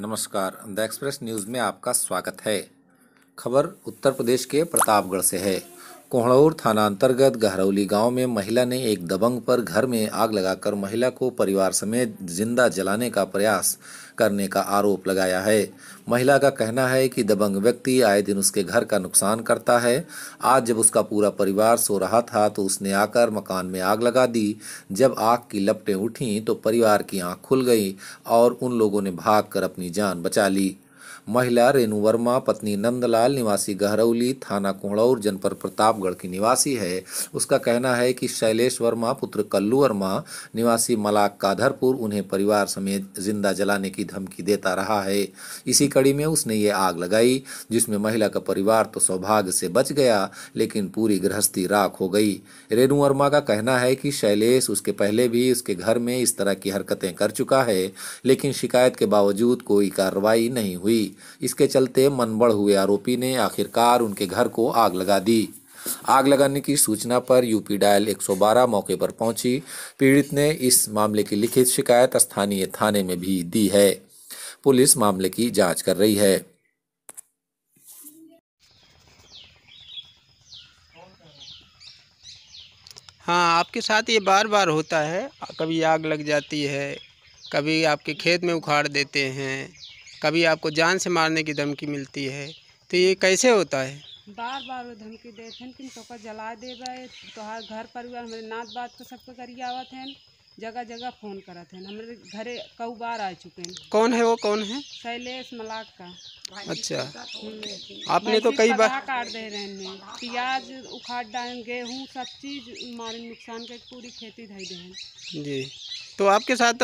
नमस्कार the express news में आपका स्वागत है खबर उत्तर प्रदेश के प्रतापगढ़ से है कोहड़ौर थाना अंतर्गत गहरौली गांव में महिला ने एक दबंग पर घर में आग लगाकर महिला को परिवार समेत जिंदा जलाने का प्रयास करने का आरोप लगाया है महिला का कहना है कि दबंग व्यक्ति आए दिन उसके घर का नुकसान करता है आज जब उसका पूरा परिवार सो रहा था तो उसने आकर मकान में आग लगा दी जब आग की लपटें उठीं तो परिवार की आँख खुल गई और उन लोगों ने भाग अपनी जान बचा ली महिला रेणु वर्मा पत्नी नंदलाल निवासी गहरौली थाना कोहड़ौर जनपद प्रतापगढ़ की निवासी है उसका कहना है कि शैलेश वर्मा पुत्र कल्लू वर्मा निवासी मलाक काधरपुर उन्हें परिवार समेत जिंदा जलाने की धमकी देता रहा है इसी कड़ी में उसने ये आग लगाई जिसमें महिला का परिवार तो सौभाग्य से बच गया लेकिन पूरी गृहस्थी राख हो गई रेणु वर्मा का कहना है कि शैलेश उसके पहले भी उसके घर में इस तरह की हरकतें कर चुका है लेकिन शिकायत के बावजूद कोई कार्रवाई नहीं हुई दी इसके चलते मनबड़ हुए आरोपी ने आखिरकार उनके घर को आग लगा दी आग लगाने की सूचना पर यूपी डायल 112 मौके पर पहुंची पीड़ित ने इस मामले की लिखित शिकायत स्थानीय थाने में भी दी है पुलिस मामले की जांच कर रही है हाँ आपके साथ ये बार बार होता है कभी आग लग जाती है कभी आपके खेत में उखाड़ देते हैं कभी आपको जान से मारने की धमकी मिलती है तो ये कैसे होता है बार बार वो धमकी देते कि तो जला दे गए तोहार घर परिवार हमारे नात बात को सबको करिया आवा थे जगह जगह फ़ोन करा थे हमारे घरे कऊ बार आ चुके हैं कौन है वो कौन है शैलेश मलाक का अच्छा हम्म। आपने तो कई बार काट दे रहे हैं प्याज उखाड़ डाल गेहूँ सब चीज़ हमारे नुकसान के पूरी खेती धाई दे जी तो आपके साथ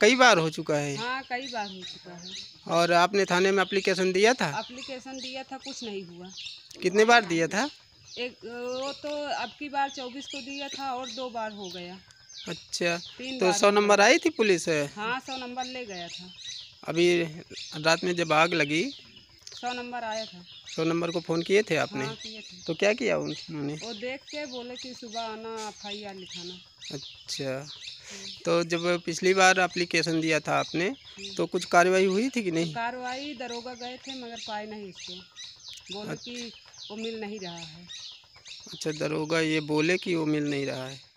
कई बार हो चुका है हाँ कई बार हो चुका है और आपने थाने में एप्लीकेशन दिया था एप्लीकेशन दिया था कुछ नहीं हुआ कितने बार दिया था एक वो तो अब की बार चौबीस को दिया था और दो बार हो गया अच्छा तो सौ नंबर आई थी पुलिस है हाँ सौ नंबर ले गया था अभी रात में जब आग लगी सौ नंबर आया था सौ नंबर को फ़ोन किए थे आपने हाँ, थे। तो क्या किया उन्होंने वो देख के बोले कि सुबह आना एफ लिखाना अच्छा तो जब पिछली बार एप्लीकेशन दिया था आपने तो कुछ कार्रवाई हुई थी कि नहीं कार्रवाई दरोगा गए थे मगर पाए नहीं इसको बोले अच्छा। कि वो मिल नहीं रहा है अच्छा दरोगा ये बोले कि वो मिल नहीं रहा है